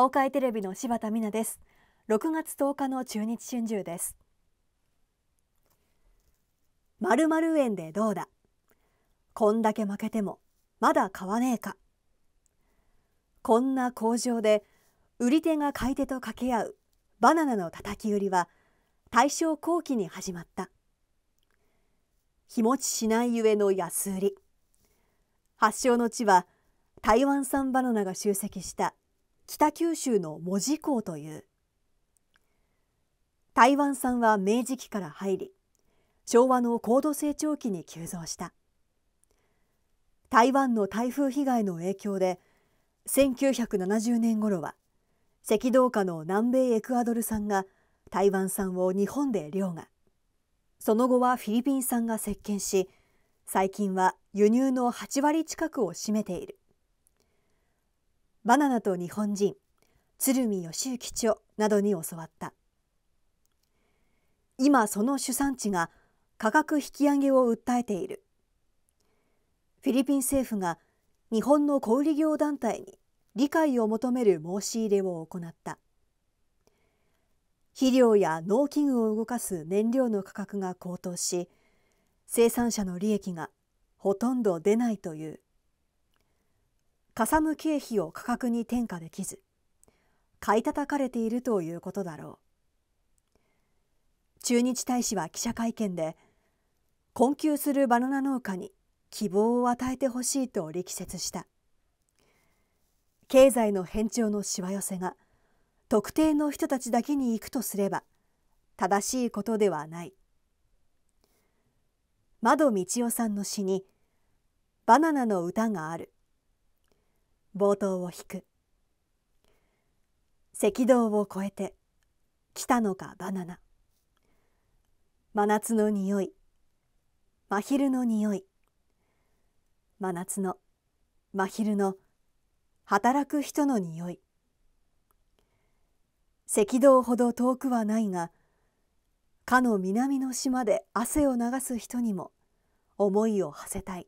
東海テレビの柴田美奈です6月1 0日の中日春秋です〇〇円でどうだこんだけ負けてもまだ買わねえかこんな工場で売り手が買い手と掛け合うバナナのたたき売りは大正後期に始まった日持ちしないゆえの安売り発祥の地は台湾産バナナが集積した北九州の門司港という台湾産は明治期から入り昭和の高度成長期に急増した台湾の台風被害の影響で1970年頃は赤道下の南米エクアドル産が台湾産を日本で凌駕その後はフィリピン産が席巻し最近は輸入の8割近くを占めているバナナと日本人鶴見義行著などに教わった今その主産地が価格引き上げを訴えているフィリピン政府が日本の小売業団体に理解を求める申し入れを行った肥料や農機具を動かす燃料の価格が高騰し生産者の利益がほとんど出ないというかさむ経費を価格に転嫁できず買い叩かれているということだろう駐日大使は記者会見で困窮するバナナ農家に希望を与えてほしいと力説した経済の変調のしわ寄せが特定の人たちだけに行くとすれば正しいことではない窓道夫さんの詩に「バナナの歌がある」冒頭を引く赤道を越えて来たのかバナナ真夏の匂い真昼の匂い真夏の真昼の働く人の匂い赤道ほど遠くはないがかの南の島で汗を流す人にも思いを馳せたい